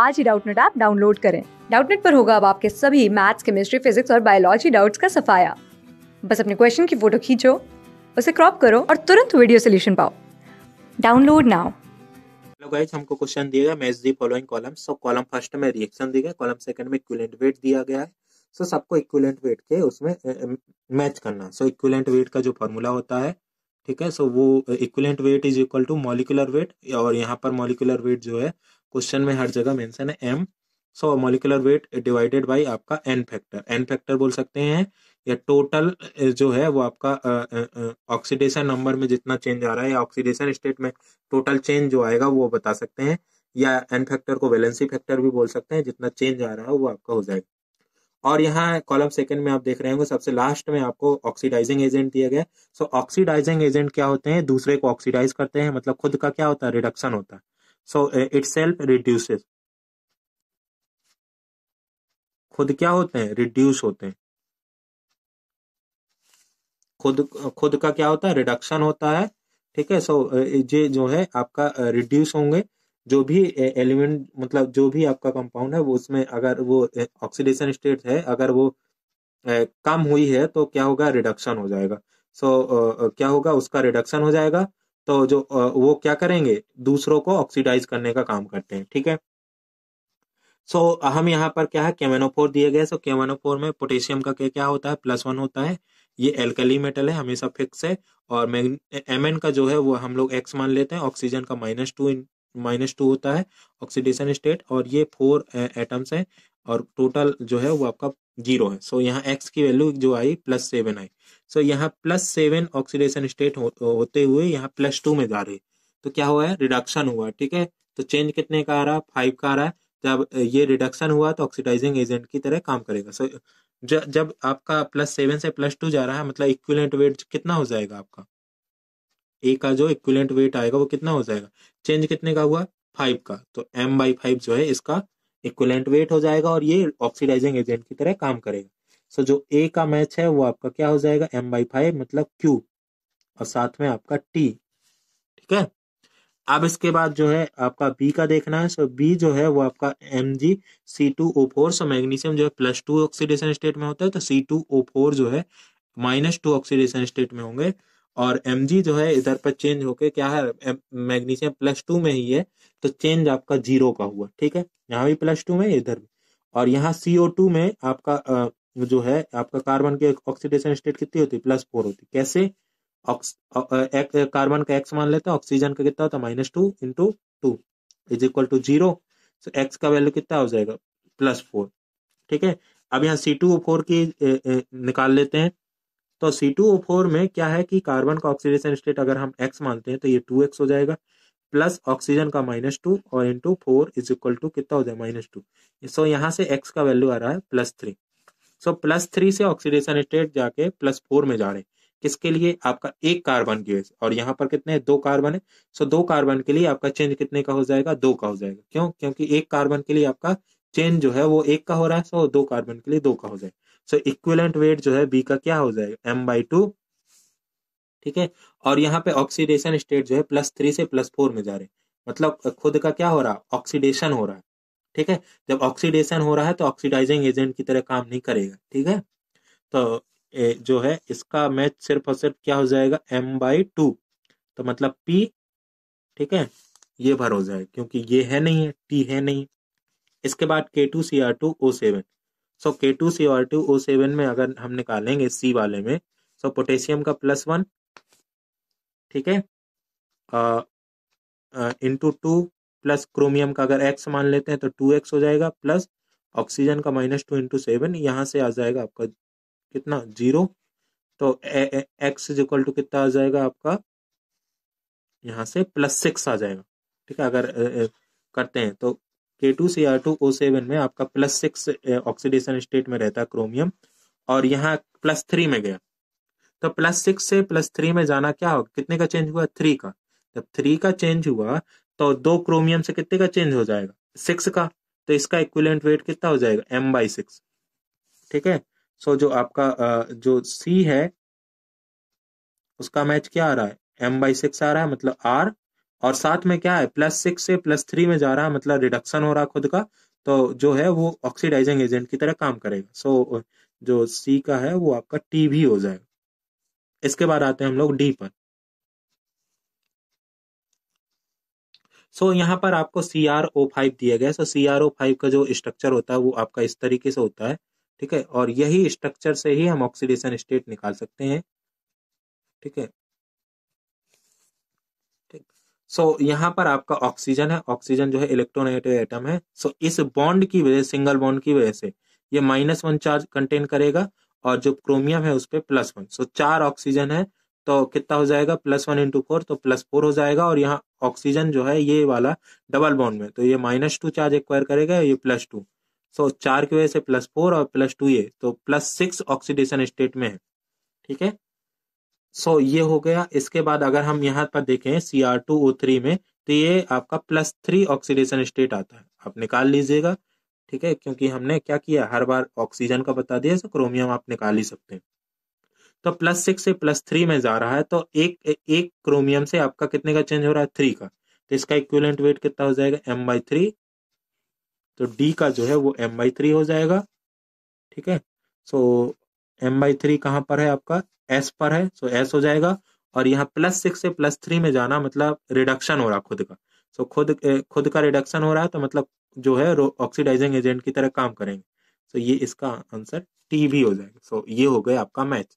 आज ही Doubtnut app download करें डाउटनेट पर होगा अब आपके सभी मैथ्स केमिस्ट्री फिजिक्स और बायोलॉजी डाउट्स का सफाया बस अपने क्वेश्चन की फोटो खींचो उसे क्रॉप करो और तुरंत वीडियो सोल्यूशन पाओ डाउनलोड नाउ हेलो गाइस हमको क्वेश्चन दिया गया match the following columns so column first में रिएक्शन दिया गया कॉलम सेकंड में इक्विवेलेंट वेट दिया गया है सो so, सबको इक्विवेलेंट वेट के उसमें मैच करना सो so, इक्विवेलेंट वेट का जो फार्मूला होता है ठीक है सो so, वो equivalent weight is equal to molecular weight और यहाँ पर मॉलिकुलर वेट जो है क्वेश्चन में हर जगह मेंशन है M so molecular weight divided by आपका एन फैक्टर एन फैक्टर बोल सकते हैं या टोटल जो है वो आपका ऑक्सीडेशन नंबर में जितना चेंज आ रहा है या ऑक्सीडेशन स्टेट में टोटल चेंज जो आएगा वो बता सकते हैं या एन फैक्टर को वैलेंसी फैक्टर भी बोल सकते हैं जितना चेंज आ रहा है वो आपका हो जाएगा और यहाँ कॉलम सेकंड में आप देख रहे होंगे सबसे लास्ट में आपको ऑक्सीडाइजिंग एजेंट दिया गया सो ऑक्सीडाइजिंग एजेंट क्या होते हैं दूसरे को ऑक्सीडाइज करते हैं मतलब खुद का क्या होता है रिडक्शन होता है so uh, itself रिड्यूसेस खुद क्या होते हैं रिड्यूस होते हैं खुद खुद का क्या होता है रिडक्शन होता है ठीक है सो uh, ये जो है आपका रिड्यूस uh, होंगे जो भी एलिमेंट मतलब जो भी आपका कंपाउंड है वो उसमें अगर वो ऑक्सीडेशन स्टेट है अगर वो कम हुई है तो क्या होगा रिडक्शन हो जाएगा सो so, क्या होगा उसका रिडक्शन हो जाएगा तो जो वो क्या करेंगे दूसरों को ऑक्सीडाइज करने का काम करते हैं ठीक है सो so, हम यहाँ पर क्या है केमेनोफोर दिए गए सो so, केमेनोफोर में पोटेशियम का क्या क्या होता है प्लस वन होता है ये एल्कली मेटल है हमेशा फिक्स है और एम एन का जो है वो हम लोग एक्स मान लेते हैं ऑक्सीजन का माइनस टू माइनस टू होता है ऑक्सीडेशन स्टेट और ये फोर एटम्स हैं और टोटल जो है वो आपका जीरो है सो so, यहाँ एक्स की वैल्यू जो आई प्लस सेवन आई सो यहाँ प्लस सेवन ऑक्सीडेशन स्टेट होते हुए यहाँ प्लस टू में जा रहे तो क्या हुआ है रिडक्शन हुआ ठीक है तो चेंज कितने का आ रहा है फाइव का आ रहा है जब ये रिडक्शन हुआ तो ऑक्सीडाइजिंग एजेंट की तरह काम करेगा सो जब आपका प्लस सेवन से प्लस टू जा रहा है मतलब इक्विलेंट वेट कितना हो जाएगा आपका ए का जो इक्विलेंट वेट आएगा वो कितना हो जाएगा चेंज कितने का हुआ फाइव का तो एम बाई फाइव जो है इसका इक्विलेंट वेट हो जाएगा और ये ऑक्सीडाइजिंग एजेंट की तरह काम करेगा सो जो ए का मैच है वो आपका क्या हो जाएगा एम बाई फाइव मतलब क्यू और साथ में आपका टी ठीक है अब इसके बाद जो है आपका बी का देखना है सो बी जो है वो आपका M G C two O four so magnesium जो है प्लस टू ऑक्सीडेशन स्टेट में होता है तो सी टू ओ फोर जो है माइनस टू ऑक्सीडेशन स्टेट में होंगे और एम जी जो है इधर पर चेंज होके क्या है मैग्नीशियम प्लस टू में ही है तो चेंज आपका जीरो का हुआ ठीक है यहाँ भी प्लस टू में इधर भी और यहाँ सीओ टू में आपका जो है आपका कार्बन के ऑक्सीडेशन स्टेट कितनी होती है प्लस फोर होती कैसे कार्बन का एक्स मान लेते हैं ऑक्सीजन का कितना होता है minus two into two is equal to zero x का वैल्यू कितना हो जाएगा प्लस फोर ठीक है अब यहाँ सी टू ओ फोर की निकाल लेते हैं तो सी टू ओ फोर में क्या है कि कार्बन का ऑक्सीडेशन स्टेट अगर हम एक्स मानते हैं तो ये टू एक्स हो जाएगा प्लस ऑक्सीजन का माइनस टू और into four is equal to कितना हो जाएगा माइनस टू सो यहाँ से एक्स का वैल्यू आ रहा है plus three so plus three से ऑक्सीडेशन स्टेट जाके प्लस फोर में जा रहे हैं किसके लिए आपका एक कार्बन की और यहाँ पर कितने है? दो कार्बन है सो दो कार्बन के लिए आपका चेंज कितने का हो जाएगा दो का हो जाएगा क्यों क्योंकि एक कार्बन के लिए आपका चेंज जो है वो एक का हो रहा है सो दो कार्बन के लिए दो का हो जाएगा सो इक्विलेंट वेट जो है बी का क्या हो जाएगा एम बाई टू ठीक है और यहाँ पे ऑक्सीडेशन स्टेट जो है प्लस थ्री से प्लस फोर में जा रहे हैं मतलब खुद का क्या हो रहा है ऑक्सीडेशन हो रहा है ठीक है जब ऑक्सीडेशन हो रहा है तो ऑक्सीडाइजिंग एजेंट की तरह काम नहीं करेगा ठीक है तो ए, जो है इसका मैच सिर्फ और सिर्फ क्या हो जाएगा एम बाई टू तो मतलब पी ठीक है ये भर हो जाएगा क्योंकि ये है नहीं है टी है नहीं इसके बाद K two C R two O seven so K two C R two O seven में अगर हम निकालेंगे सी वाले में सो so, पोटेशियम का प्लस वन ठीक है इंटू टू प्लस क्रोमियम का अगर एक्स मान लेते हैं तो टू एक्स हो जाएगा प्लस ऑक्सीजन का माइनस टू इंटू सेवन यहाँ से आ जाएगा आपका कितना जीरो तो एक्स इक्वल टू कितना आ जाएगा आपका यहाँ से प्लस सिक्स आ जाएगा ठीक है अगर ए, ए, करते हैं तो K two C R two O seven में आपका प्लस सिक्स ऑक्सीडेशन स्टेट में रहता है क्रोमियम और यहाँ प्लस थ्री में गया तो प्लस सिक्स से प्लस थ्री में जाना क्या होगा कितने का चेंज हुआ थ्री का जब थ्री का चेंज हुआ तो दो क्रोमियम से कितने का चेंज हो जाएगा सिक्स का तो इसका इक्विलेंट वेट कितना हो जाएगा एम बाई सिक्स ठीक है सो जो आपका जो सी है उसका मैच क्या आ रहा है एम बाई सिक्स आ रहा है मतलब आर और साथ में क्या है प्लस सिक्स से प्लस थ्री में जा रहा है मतलब रिडक्शन हो रहा है खुद का तो जो है वो ऑक्सीडाइजिंग एजेंट की तरह काम करेगा सो जो सी का है वो आपका टी भी हो जाएगा इसके बाद आते हैं हम लोग डी पर सो so, यहाँ पर आपको सी आर ओ फाइव दिया गया सो सी आर ओ फाइव का जो स्ट्रक्चर होता है वो आपका इस तरीके से होता है ठीक है और यही स्ट्रक्चर से ही हम ऑक्सीडेशन स्टेट निकाल सकते हैं ठीक है ठीक सो so, यहाँ पर आपका ऑक्सीजन है ऑक्सीजन जो है इलेक्ट्रोनेगेटिव एटम है सो so, इस बॉन्ड की वजह सिंगल बॉन्ड की वजह से ये माइनस वन चार्ज कंटेन करेगा और जो क्रोमियम है उस पर प्लस वन सो चार ऑक्सीजन है तो कितना हो जाएगा प्लस वन इंटू फोर तो प्लस फोर हो जाएगा और यहाँ ऑक्सीजन जो है ये वाला डबल बॉन्ड में तो ये माइनस टू चार्ज एक्वायर करेगा ये प्लस टू सो चार की वजह से प्लस फोर और प्लस टू ये तो प्लस सिक्स ऑक्सीडेशन स्टेट में है ठीक है सो ये हो गया इसके बाद अगर हम यहाँ पर देखें C R two O three में तो ये आपका प्लस थ्री ऑक्सीडेशन स्टेट आता है आप निकाल लीजिएगा ठीक है क्योंकि हमने क्या किया हर बार ऑक्सीजन का बता दिया सो क्रोमियम आप निकाल ही सकते हैं तो प्लस सिक्स से प्लस थ्री में जा रहा है तो एक एक क्रोमियम से आपका कितने का चेंज हो रहा है थ्री का तो इसका इक्विवेलेंट वेट कितना हो जाएगा एम बाई थ्री तो डी का जो है वो एम बाई थ्री हो जाएगा ठीक है सो एम बाई थ्री कहाँ पर है आपका एस पर है सो एस हो जाएगा और यहाँ प्लस सिक्स से प्लस थ्री में जाना मतलब रिडक्शन हो रहा खुद का सो खुद खुद का रिडक्शन हो रहा है तो मतलब जो है ऑक्सीडाइजिंग एजेंट की तरह काम करेंगे सो ये इसका आंसर टी भी हो जाएगा सो ये हो गया आपका मैच